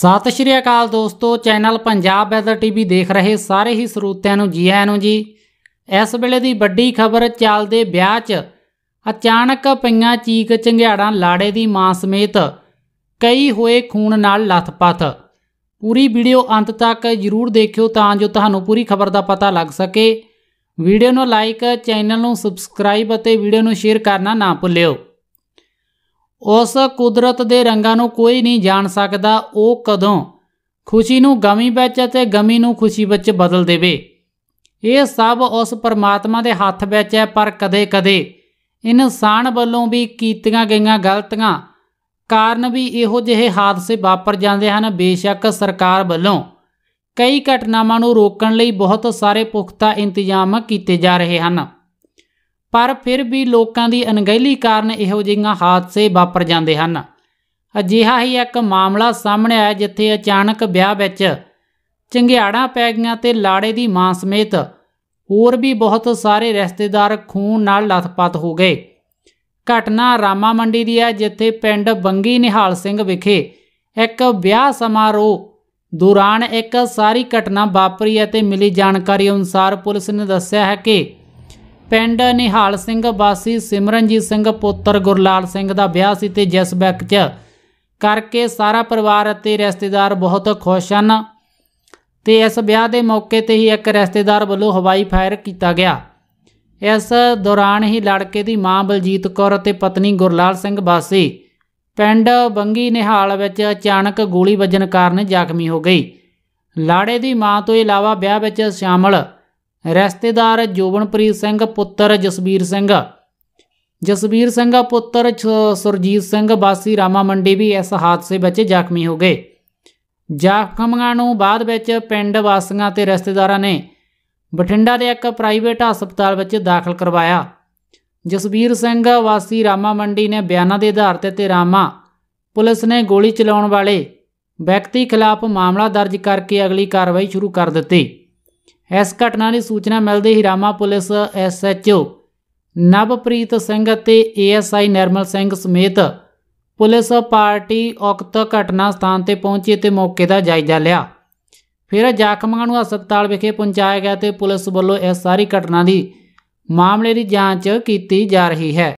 ਸਤਿ ਸ਼੍ਰੀ ਅਕਾਲ ਦੋਸਤੋ channel Punjab weather TV ਦੇਖ ਰਹੇ ਸਾਰੇ ਹੀ ਸਰੋਤਿਆਂ ਨੂੰ ਜੀ ਆਇਆਂ ਨੂੰ ਜੀ ਇਸ ਵੇਲੇ ਦੀ ਵੱਡੀ ਖਬਰ ਚੱਲਦੇ ਵਿਆਹ 'ਚ ਅਚਾਨਕ ਪਈਆਂ ਚੀਕ ਚੰਗਿਆੜਾਂ ਲਾੜੇ ਦੀ ਮਾਂ ਸਮੇਤ ਕਈ ਹੋਏ ਖੂਨ ਨਾਲ ਲੱਥਪੱਥ ਪੂਰੀ ਵੀਡੀਓ ਅੰਤ ਤੱਕ ਜ਼ਰੂਰ ਦੇਖਿਓ ਤਾਂ ਜੋ ਤੁਹਾਨੂੰ ਪੂਰੀ ਖਬਰ ਦਾ ਪਤਾ ਲੱਗ ਸਕੇ ਵੀਡੀਓ ਨੂੰ ਲਾਈਕ ਚੈਨਲ ਨੂੰ ਸਬਸਕ੍ਰਾਈਬ ਅਤੇ ਵੀਡੀਓ ਨੂੰ ਸ਼ੇਅਰ ਕਰਨਾ ਨਾ ਭੁੱਲਿਓ ਉਸ ਕੁਦਰਤ ਦੇ ਰੰਗਾਂ ਨੂੰ ਕੋਈ ਨਹੀਂ ਜਾਣ ਸਕਦਾ ਉਹ ਕਦੋਂ ਖੁਸ਼ੀ ਨੂੰ ਗਮੀ ਵਿੱਚ ਅਤੇ ਗਮੀ ਨੂੰ ਖੁਸ਼ੀ ਵਿੱਚ ਬਦਲ ਦੇਵੇ ਇਹ ਸਭ ਉਸ ਪਰਮਾਤਮਾ ਦੇ ਹੱਥ ਵਿੱਚ ਹੈ ਪਰ ਕਦੇ-ਕਦੇ ਇਨਸਾਨ ਵੱਲੋਂ ਵੀ ਕੀਤੀਆਂ ਗਈਆਂ ਗਲਤੀਆਂ ਕਾਰਨ ਵੀ ਇਹੋ ਜਿਹੇ ਹਾਦਸੇ ਵਾਪਰ ਜਾਂਦੇ ਹਨ ਬੇਸ਼ੱਕ ਸਰਕਾਰ ਵੱਲੋਂ ਕਈ ਘਟਨਾਵਾਂ ਨੂੰ ਰੋਕਣ ਲਈ ਬਹੁਤ ਸਾਰੇ ਪੁਖਤਾ ਇੰਤਜ਼ਾਮ ਕੀਤੇ ਜਾ ਰਹੇ ਹਨ ਪਰ ਫਿਰ ਵੀ ਲੋਕਾਂ ਦੀ ਅਣਗਹਿਲੀ ਕਾਰਨ ਇਹੋ ਜਿਹੀਆਂ ਹਾਦਸੇ ਵਾਪਰ ਜਾਂਦੇ ਹਨ ਅਜਿਹਾ ਹੀ ਇੱਕ ਮਾਮਲਾ ਸਾਹਮਣੇ ਆਇਆ ਜਿੱਥੇ ਅਚਾਨਕ ਵਿਆਹ ਵਿੱਚ ਚੰਗਿਆੜਾਂ ਪੈ ਗਈਆਂ ਤੇ ਲਾੜੇ ਦੀ ਮਾਂ ਸਮੇਤ ਹੋਰ ਵੀ ਬਹੁਤ ਸਾਰੇ ਰਿਸ਼ਤੇਦਾਰ ਖੂਨ ਨਾਲ ਲਥਪਥ ਹੋ ਗਏ ਘਟਨਾ ਰਾਮਾ ਮੰਡੀ ਦੀ ਹੈ ਜਿੱਥੇ ਪਿੰਡ ਬੰਗੀ ਨਿਹਾਲ ਸਿੰਘ ਵਿਖੇ ਇੱਕ ਵਿਆਹ ਸਮਾਰੋਹ ਦੌਰਾਨ ਇੱਕ ਸਾਰੀ ਘਟਨਾ ਵਾਪਰੀ ਅਤੇ ਮਿਲੀ ਜਾਣਕਾਰੀ ਅਨੁਸਾਰ ਪੁਲਿਸ ਨੇ ਦੱਸਿਆ ਹੈ ਕਿ ਪਿੰਡ ਨਿਹਾਲ ਸਿੰਘ ਵਾਸੀ ਸਿਮਰਨਜੀਤ ਸਿੰਘ ਪੁੱਤਰ ਗੁਰਲਾਲ ਸਿੰਘ ਦਾ ਵਿਆਹ ਸੀ ਤੇ ਜਿਸ ਚ ਕਰਕੇ ਸਾਰਾ ਪਰਿਵਾਰ ਅਤੇ ਰਿਸ਼ਤੇਦਾਰ ਬਹੁਤ ਖੁਸ਼ ਹਨ ਤੇ ਇਸ ਵਿਆਹ ਦੇ ਮੌਕੇ ਤੇ ਹੀ ਇੱਕ ਰਿਸ਼ਤੇਦਾਰ ਵੱਲੋਂ ਹਵਾਈ ਫਾਇਰ ਕੀਤਾ ਗਿਆ ਇਸ ਦੌਰਾਨ ਹੀ ਲੜਕੇ ਦੀ ਮਾਂ ਬਲਜੀਤ ਕੌਰ ਅਤੇ ਪਤਨੀ ਗੁਰਲਾਲ ਸਿੰਘ ਵਾਸੀ ਪਿੰਡ ਬੰਗੀ ਨਿਹਾਲ ਵਿੱਚ ਅਚਾਨਕ ਗੋਲੀ ਵੱਜਣ ਕਾਰਨ ਜ਼ਖਮੀ ਹੋ ਗਈ ਲਾੜੇ ਦੀ ਮਾਂ ਤੋਂ ਇਲਾਵਾ ਵਿਆਹ ਵਿੱਚ ਸ਼ਾਮਲ ਰਿਸ਼ਤੇਦਾਰ ਜੋਬਨਪ੍ਰੀਤ ਸਿੰਘ ਪੁੱਤਰ ਜਸਬੀਰ ਸਿੰਘ ਜਸਬੀਰ ਸਿੰਘ ਦਾ ਪੁੱਤਰ ਸੁਰਜੀਤ ਸਿੰਘ ਬਾਸੀ ਰਾਮਾ ਮੰਡੀ ਵੀ ਇਸ ਹਾਦਸੇ ਵਿੱਚ ਜ਼ਖਮੀ ਹੋ ਗਏ ਜ਼ਖਮੀਆਂ ਨੂੰ ਬਾਅਦ ਵਿੱਚ ਪਿੰਡ ਵਾਸੀਆਂ ਤੇ ਰਿਸ਼ਤੇਦਾਰਾਂ ਨੇ ਬਠਿੰਡਾ ਦੇ ਇੱਕ ਪ੍ਰਾਈਵੇਟ ਹਸਪਤਾਲ ਵਿੱਚ ਦਾਖਲ ਕਰਵਾਇਆ ਜਸਬੀਰ ਸਿੰਘ ਵਾਸੀ ਰਾਮਾ ਮੰਡੀ ਨੇ ਬਿਆਨਾਂ ਦੇ ਆਧਾਰ ਤੇ ਤੇ ਰਾਮਾ ਪੁਲਿਸ ਨੇ ਗੋਲੀ ਚਲਾਉਣ ਵਾਲੇ ਵਿਅਕਤੀ ਖਿਲਾਫ ਮਾਮਲਾ ਦਰਜ ਕਰਕੇ ਅਗਲੀ ਕਾਰਵਾਈ ਸ਼ੁਰੂ ਕਰ ਦਿੱਤੀ ਇਸ ਘਟਨਾ ਦੀ ਸੂਚਨਾ ਮਿਲਦੇ ਹੀ ਰਾਮਾ ਪੁਲਿਸ ਐਸਐਚਓ ਨਵਪ੍ਰੀਤ ਸਿੰਘ ਅਤੇ ਏਐਸਆਈ ਨਰਮਲ ਸਿੰਘ ਸਮੇਤ ਪੁਲਿਸ ਪਾਰਟੀ ਉਕਤ ਘਟਨਾ ਸਥਾਨ ਤੇ ਪਹੁੰਚੀ ਤੇ ਮੌਕੇ ਦਾ ਜਾਇਜ਼ਾ ਲਿਆ ਫਿਰ ਜ਼ਖਮਾਂ ਨੂੰ ਹਸਪਤਾਲ ਵਿਖੇ ਪਹੁੰਚਾਇਆ ਗਿਆ ਤੇ ਪੁਲਿਸ ਵੱਲੋਂ ਇਸ ਸਾਰੀ ਘਟਨਾ ਦੀ ਮਾਮਲੇ ਦੀ ਜਾਂਚ ਕੀਤੀ ਜਾ ਰਹੀ ਹੈ